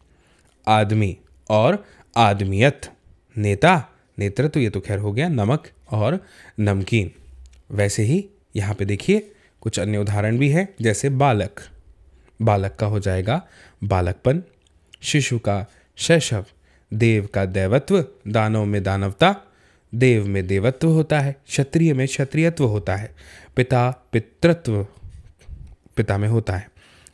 आदमी और आदमियत नेता नेतृत्व ये तो खैर हो गया नमक और नमकीन वैसे ही यहाँ पे देखिए कुछ अन्य उदाहरण भी है जैसे बालक बालक का हो जाएगा बालकपन शिशु का शैशव देव का दैवत्व दानव में दानवता देव में देवत्व होता है क्षत्रिय में क्षत्रियत्व होता है पिता पितृत्व पिता में होता है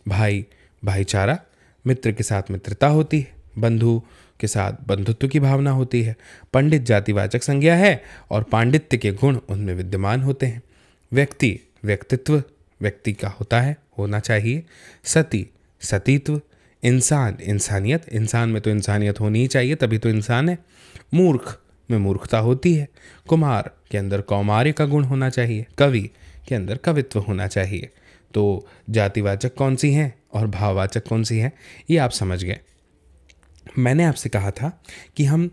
भाई भाईचारा मित्र के साथ मित्रता होती है बंधु के साथ बंधुत्व की भावना होती है पंडित जातिवाचक संज्ञा है और पांडित्य के गुण उनमें विद्यमान होते हैं व्यक्ति व्यक्तित्व व्यक्ति का होता है होना चाहिए सती सतीत्व इंसान इंसानियत इंसान में तो इंसानियत होनी ही चाहिए तभी तो इंसान है मूर्ख में मूर्खता होती है कुमार के अंदर कौमार्य का गुण होना चाहिए कवि के अंदर कवित्व होना चाहिए तो जातिवाचक कौन सी हैं और भाववाचक कौन सी हैं ये आप समझ गए मैंने आपसे कहा था कि हम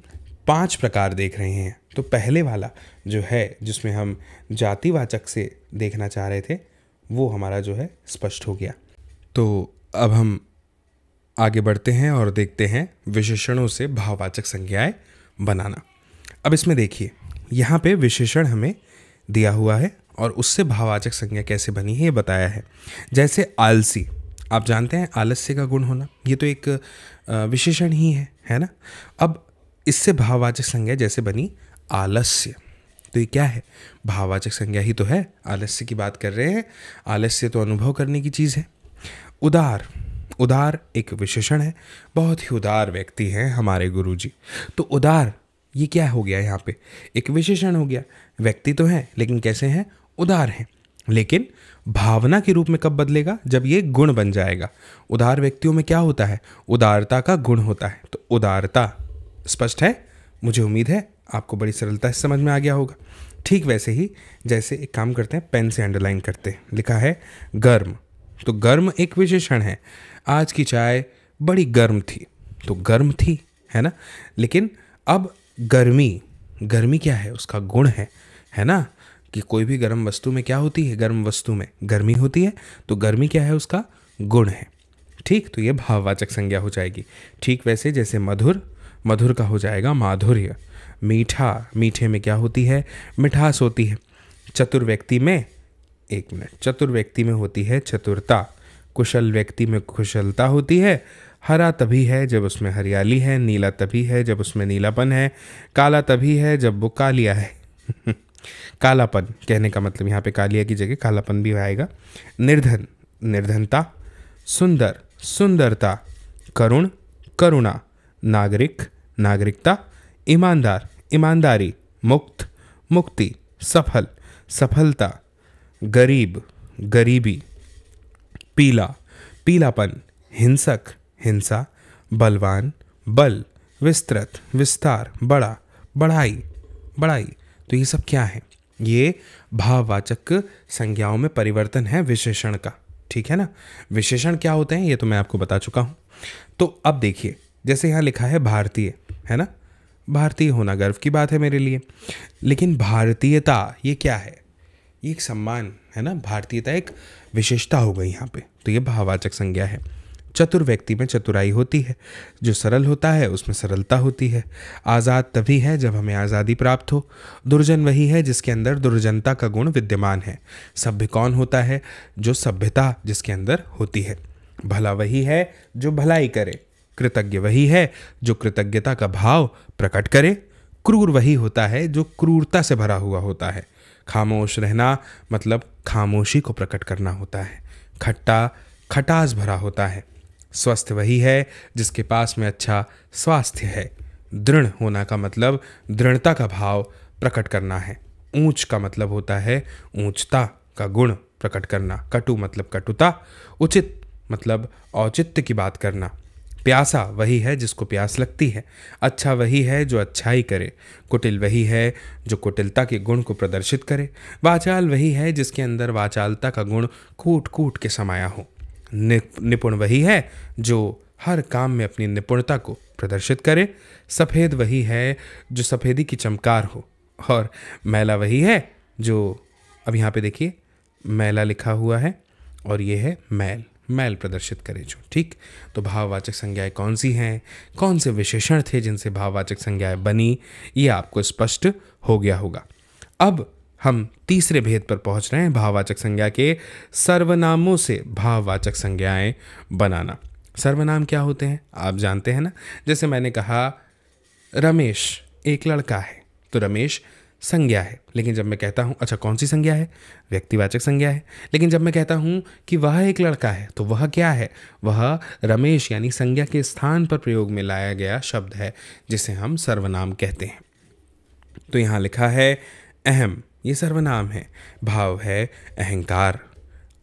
पांच प्रकार देख रहे हैं तो पहले वाला जो है जिसमें हम जातिवाचक से देखना चाह रहे थे वो हमारा जो है स्पष्ट हो गया तो अब हम आगे बढ़ते हैं और देखते हैं विशेषणों से भाववाचक संज्ञाएं बनाना अब इसमें देखिए यहाँ पे विशेषण हमें दिया हुआ है और उससे भाववाचक संज्ञा कैसे बनी है ये बताया है जैसे आलसी आप जानते हैं आलस्य का गुण होना ये तो एक विशेषण ही है है ना अब इससे भाववाचक संज्ञा जैसे बनी आलस्य तो ये क्या है भाववाचक संज्ञा ही तो है आलस्य की बात कर रहे हैं आलस्य तो अनुभव करने की चीज़ है उदार उदार एक विशेषण है बहुत ही उदार व्यक्ति हैं हमारे गुरुजी तो उदार ये क्या हो गया यहाँ पे एक विशेषण हो गया व्यक्ति तो है लेकिन कैसे हैं उदार हैं लेकिन भावना के रूप में कब बदलेगा जब ये गुण बन जाएगा उदार व्यक्तियों में क्या होता है उदारता का गुण होता है तो उदारता स्पष्ट है मुझे उम्मीद है आपको बड़ी सरलता से समझ में आ गया होगा ठीक वैसे ही जैसे एक काम करते हैं पेन से अंडरलाइन करते हैं लिखा है गर्म तो गर्म एक विशेषण है आज की चाय बड़ी गर्म थी तो गर्म थी है ना लेकिन अब गर्मी गर्मी क्या है उसका गुण है है ना कि कोई भी गर्म वस्तु में क्या होती है गर्म वस्तु में गर्मी होती है तो गर्मी क्या है उसका गुण है ठीक तो ये भाववाचक संज्ञा हो जाएगी ठीक वैसे जैसे मधुर मधुर का हो जाएगा माधुर्य मीठा मीठे में क्या होती है मिठास होती है चतुर व्यक्ति में एक मिनट चतुर व्यक्ति में होती है चतुरता कुशल व्यक्ति में कुशलता होती है हरा तभी है जब उसमें हरियाली है नीला तभी है जब उसमें नीलापन है काला तभी है जब वो कालिया है कालापन कहने का मतलब यहाँ पे कालिया की जगह कालापन भी आएगा निर्धन निर्धनता सुंदर सुंदरता करुण करुणा नागरिक नागरिकता ईमानदार ईमानदारी मुक्त मुक्ति सफल सफलता गरीब गरीबी पीला पीलापन हिंसक हिंसा बलवान बल विस्तृत विस्तार बड़ा बढ़ाई बढ़ाई तो ये सब क्या है ये भाववाचक संज्ञाओं में परिवर्तन है विशेषण का ठीक है ना विशेषण क्या होते हैं ये तो मैं आपको बता चुका हूँ तो अब देखिए जैसे यहाँ लिखा है भारतीय है ना भारतीय होना गर्व की बात है मेरे लिए लेकिन भारतीयता ये क्या है ये एक सम्मान है ना भारतीयता एक विशेषता हो गई यहाँ पे तो ये भाववाचक संज्ञा है चतुर व्यक्ति में चतुराई होती है जो सरल होता है उसमें सरलता होती है आज़ाद तभी है जब हमें आज़ादी प्राप्त हो दुर्जन वही है जिसके अंदर दुर्जनता का गुण विद्यमान है सभ्य कौन होता है जो सभ्यता जिसके अंदर होती है भला वही है जो भलाई करे कृतज्ञ वही है जो कृतज्ञता का भाव प्रकट करे क्रूर वही होता है जो क्रूरता से भरा हुआ होता है खामोश रहना मतलब खामोशी को प्रकट करना होता है खट्टा खटास भरा होता है स्वस्थ वही है जिसके पास में अच्छा स्वास्थ्य है दृढ़ होना का मतलब दृढ़ता का भाव प्रकट करना है ऊंच का मतलब होता है ऊंचता का गुण प्रकट करना कटु मतलब कटुता उचित मतलब औचित्य की बात करना प्यासा वही है जिसको प्यास लगती है अच्छा वही है जो अच्छाई करे कुटिल वही है जो कुटिलता के गुण को प्रदर्शित करे वाचाल वही है जिसके अंदर वाचालता का गुण कूट कूट के समाया हो निपुण वही है जो हर काम में अपनी निपुणता को प्रदर्शित करे सफ़ेद वही है जो सफ़ेदी की चमकार हो और मैला वही है जो अब यहाँ पे देखिए मैला लिखा हुआ है और ये है मैल मैल प्रदर्शित करे जो ठीक तो भाववाचक संज्ञाएं कौन सी हैं कौन से विशेषण थे जिनसे भाववाचक संज्ञाएं बनी ये आपको स्पष्ट हो गया होगा अब हम तीसरे भेद पर पहुंच रहे हैं भाववाचक संज्ञा के सर्वनामों से भाववाचक संज्ञाएं बनाना सर्वनाम क्या होते हैं आप जानते हैं ना जैसे मैंने कहा रमेश एक लड़का है तो रमेश संज्ञा है लेकिन जब मैं कहता हूँ अच्छा कौन सी संज्ञा है व्यक्तिवाचक संज्ञा है लेकिन जब मैं कहता हूँ कि वह एक लड़का है तो वह क्या है वह रमेश यानी संज्ञा के स्थान पर प्रयोग में लाया गया शब्द है जिसे हम सर्वनाम कहते हैं तो यहाँ लिखा है अहम ये सर्वनाम है भाव है अहंकार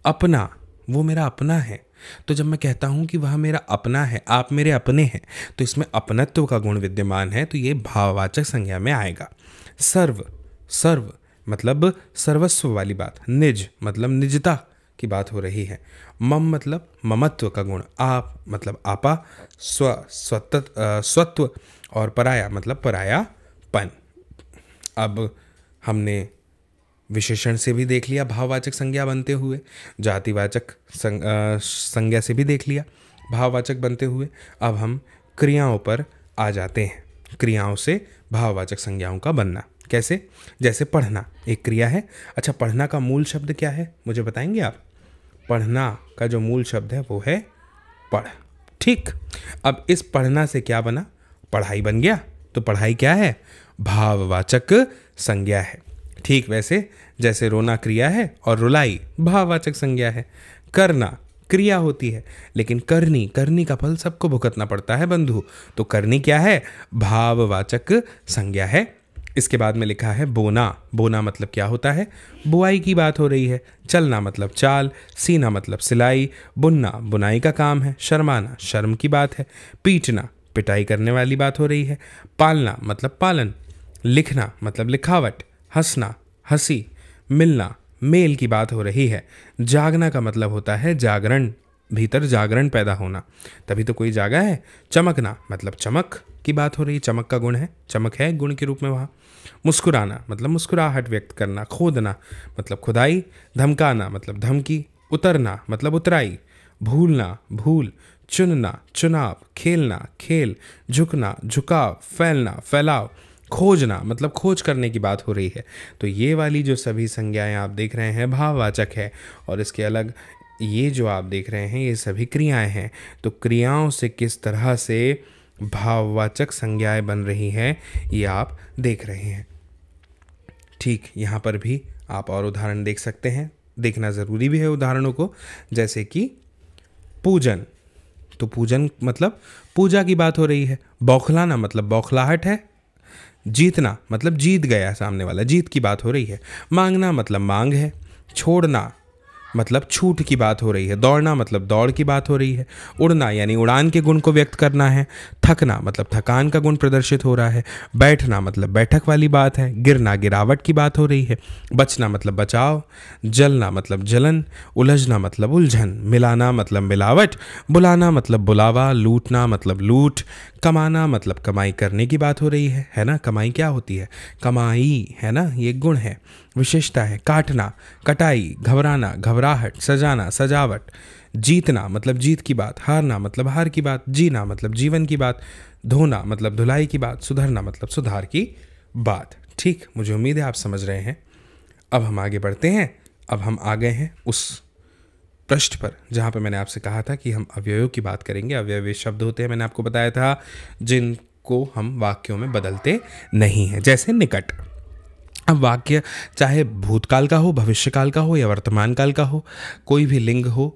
अपना वो मेरा अपना है तो जब मैं कहता हूँ कि वह मेरा अपना है आप मेरे अपने हैं तो इसमें अपनत्व का गुण विद्यमान है तो ये भाववाचक संज्ञा में आएगा सर्व सर्व मतलब सर्वस्व वाली बात निज मतलब निजता की बात हो रही है मम मतलब ममत्व का गुण आप मतलब आपा स्व स्वत स्वत्व और पराया मतलब परायापन अब हमने विशेषण से भी देख लिया भाववाचक संज्ञा बनते हुए जातिवाचक संज्ञा से भी देख लिया भाववाचक बनते हुए अब हम क्रियाओं पर आ जाते हैं क्रियाओं से भाववाचक संज्ञाओं का बनना कैसे जैसे पढ़ना एक क्रिया है अच्छा पढ़ना का मूल शब्द क्या है मुझे बताएंगे आप पढ़ना का जो मूल शब्द है वो है पढ़ ठीक अब इस पढ़ना से क्या बना पढ़ाई बन गया तो पढ़ाई क्या है भाववाचक संज्ञा है ठीक वैसे जैसे रोना क्रिया है और रुलाई भाववाचक संज्ञा है करना क्रिया होती है लेकिन करनी करनी का फल सबको भुगतना पड़ता है बंधु तो करनी क्या है भाववाचक संज्ञा है इसके बाद में लिखा है बोना बोना मतलब क्या होता है बुआई की बात हो रही है चलना मतलब चाल सीना मतलब सिलाई बुनना बुनाई का काम है शर्माना शर्म की बात है पीटना पिटाई करने वाली बात हो रही है पालना मतलब पालन लिखना मतलब लिखावट हंसना हंसी मिलना मेल की बात हो रही है जागना का मतलब होता है जागरण भीतर जागरण पैदा होना तभी तो कोई जागा है चमकना मतलब चमक की बात हो रही चमक का गुण है चमक है गुण के रूप में वहाँ मुस्कुराना मतलब मुस्कुराहट व्यक्त करना खोदना मतलब खुदाई धमकाना मतलब धमकी उतरना मतलब उतराई भूलना भूल चुनना चुनाव खेलना खेल झुकना झुकाव फैलना फैलाव खोजना मतलब खोज करने की बात हो रही है तो ये वाली जो सभी संज्ञाएं आप देख रहे हैं भाववाचक है और इसके अलग ये जो आप देख रहे हैं ये सभी क्रियाएं हैं तो क्रियाओं से किस तरह से भाववाचक संज्ञाएं बन रही हैं ये आप देख रहे हैं ठीक यहाँ पर भी आप और उदाहरण देख सकते हैं देखना ज़रूरी भी है उदाहरणों को जैसे कि पूजन तो पूजन मतलब पूजा की बात हो रही है बौखलाना मतलब बौखलाहट है जीतना मतलब जीत गया सामने वाला जीत की बात हो रही है मांगना मतलब मांग है छोड़ना मतलब छूट की बात हो रही है दौड़ना मतलब दौड़ की बात हो रही है उड़ना यानी उड़ान के गुण को व्यक्त करना है थकना मतलब थकान का गुण प्रदर्शित हो रहा है बैठना मतलब बैठक वाली बात है गिरना गिरावट की बात हो रही है बचना मतलब बचाव जलना मतलब जलन उलझना मतलब उलझन मिलाना मतलब मिलावट बुलाना मतलब बुलावा लूटना मतलब लूट कमाना मतलब कमाई करने की बात हो रही है है ना कमाई क्या होती है कमाई है ना ये गुण है विशेषता है काटना कटाई घबराना घबरा घबराहट सजाना सजावट जीतना मतलब जीत की बात हारना मतलब हार की बात जीना मतलब जीवन की बात धोना मतलब धुलाई की बात सुधरना मतलब सुधार की बात ठीक मुझे उम्मीद है आप समझ रहे हैं अब हम आगे बढ़ते हैं अब हम आ गए हैं उस पृष्ठ पर जहाँ पर मैंने आपसे कहा था कि हम अवयवों की बात करेंगे अवयव शब्द होते हैं मैंने आपको बताया था जिनको हम वाक्यों में बदलते नहीं हैं जैसे निकट अब वाक्य चाहे भूतकाल का हो भविष्यकाल का हो या वर्तमान काल का हो कोई भी लिंग हो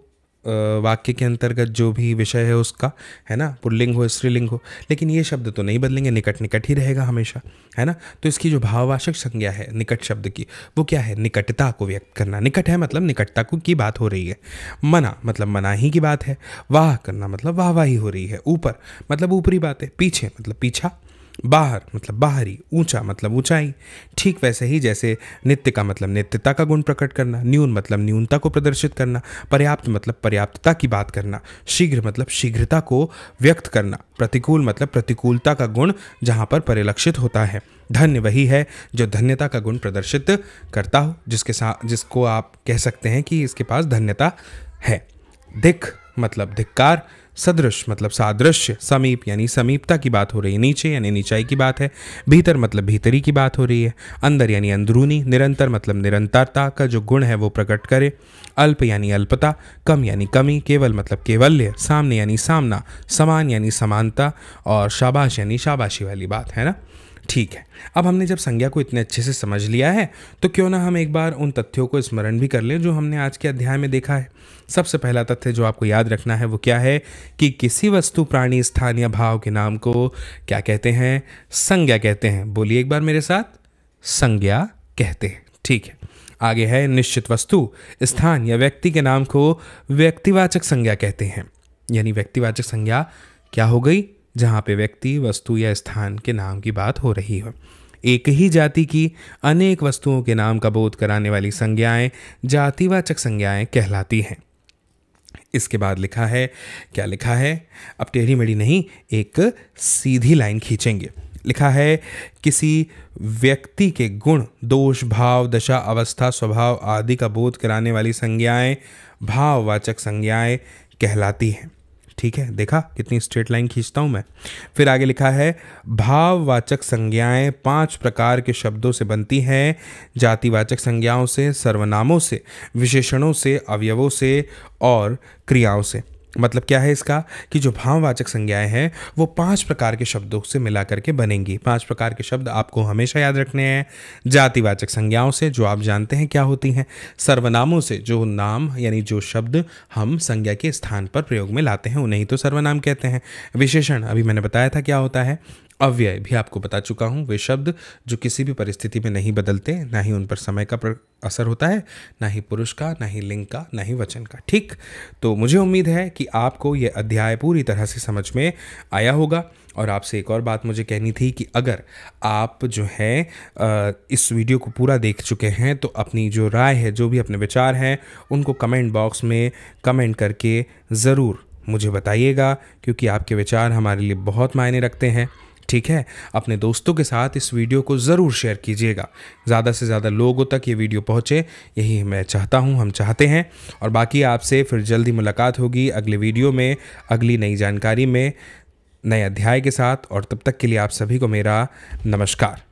वाक्य के अंतर्गत जो भी विषय है उसका है ना पुल्लिंग हो स्त्रीलिंग हो लेकिन ये शब्द तो नहीं बदलेंगे निकट निकट ही रहेगा हमेशा है ना तो इसकी जो भाववाचक संज्ञा है निकट शब्द की वो क्या है निकटता को व्यक्त करना निकट है मतलब निकटता को की बात हो रही है मना मतलब मना ही की बात है वाह करना मतलब वाह वाहवाही हो रही है ऊपर मतलब ऊपरी बात है पीछे मतलब पीछा बाहर मतलब बाहरी ऊंचा मतलब ऊंचाई ठीक वैसे ही जैसे नित्य का मतलब नित्यता का गुण प्रकट करना न्यून मतलब न्यूनता को प्रदर्शित करना पर्याप्त मतलब पर्याप्तता की बात करना शीघ्र मतलब शीघ्रता को व्यक्त करना प्रतिकूल मतलब प्रतिकूलता का गुण जहाँ पर परिलक्षित होता है धन्य वही है जो धन्यता का गुण प्रदर्शित करता हो जिसके साथ जिसको आप कह सकते हैं कि इसके पास धन्यता है दिख मतलब धिक्कार सदृश मतलब सादृश्य समीप यानी समीपता की बात हो रही है नीचे यानी नीचाई की बात है भीतर मतलब भीतरी की बात हो रही है अंदर यानी अंदरूनी निरंतर मतलब निरंतरता का जो गुण है वो प्रकट करे अल्प यानी अल्पता कम यानी कमी केवल मतलब केवल्य सामने यानी सामना समान यानी समानता और शाबाश यानी शाबाशी वाली बात है ना ठीक है अब हमने जब संज्ञा को इतने अच्छे से समझ लिया है तो क्यों ना हम एक बार उन तथ्यों को स्मरण भी कर लें जो हमने आज के अध्याय में देखा है सबसे पहला तथ्य जो आपको याद रखना है वो क्या है कि किसी वस्तु प्राणी स्थान या भाव के नाम को क्या कहते हैं संज्ञा कहते हैं बोलिए एक बार मेरे साथ संज्ञा कहते हैं ठीक है आगे है निश्चित वस्तु स्थान या व्यक्ति के नाम को व्यक्तिवाचक संज्ञा कहते हैं यानी व्यक्तिवाचक संज्ञा क्या हो गई जहाँ पे व्यक्ति वस्तु या स्थान के नाम की बात हो रही हो एक ही जाति की अनेक वस्तुओं के नाम का बोध कराने वाली संज्ञाएं जातिवाचक संज्ञाएं कहलाती हैं इसके बाद लिखा है क्या लिखा है अब टेढ़ी मेढ़ी नहीं एक सीधी लाइन खींचेंगे लिखा है किसी व्यक्ति के गुण दोष भाव दशा अवस्था स्वभाव आदि का बोध कराने वाली संज्ञाएं भाववाचक संज्ञाएं कहलाती हैं ठीक है देखा कितनी स्ट्रेट लाइन खींचता हूँ मैं फिर आगे लिखा है भाववाचक संज्ञाएं पांच प्रकार के शब्दों से बनती हैं जातिवाचक संज्ञाओं से सर्वनामों से विशेषणों से अवयवों से और क्रियाओं से मतलब क्या है इसका कि जो भाववाचक संज्ञाएं हैं वो पांच प्रकार के शब्दों से मिला करके बनेंगी पांच प्रकार के शब्द आपको हमेशा याद रखने हैं जातिवाचक संज्ञाओं से जो आप जानते हैं क्या होती हैं सर्वनामों से जो नाम यानी जो शब्द हम संज्ञा के स्थान पर प्रयोग में लाते हैं उन्हें ही तो सर्वनाम कहते हैं विशेषण अभी मैंने बताया था क्या होता है अव्यय भी आपको बता चुका हूँ वे शब्द जो किसी भी परिस्थिति में नहीं बदलते ना ही उन पर समय का पर असर होता है ना ही पुरुष का ना ही लिंग का ना ही वचन का ठीक तो मुझे उम्मीद है कि आपको यह अध्याय पूरी तरह से समझ में आया होगा और आपसे एक और बात मुझे कहनी थी कि अगर आप जो है इस वीडियो को पूरा देख चुके हैं तो अपनी जो राय है जो भी अपने विचार हैं उनको कमेंट बॉक्स में कमेंट करके ज़रूर मुझे बताइएगा क्योंकि आपके विचार हमारे लिए बहुत मायने रखते हैं ठीक है अपने दोस्तों के साथ इस वीडियो को ज़रूर शेयर कीजिएगा ज़्यादा से ज़्यादा लोगों तक ये वीडियो पहुँचे यही मैं चाहता हूँ हम चाहते हैं और बाकी आपसे फिर जल्दी मुलाकात होगी अगले वीडियो में अगली नई जानकारी में नए अध्याय के साथ और तब तक के लिए आप सभी को मेरा नमस्कार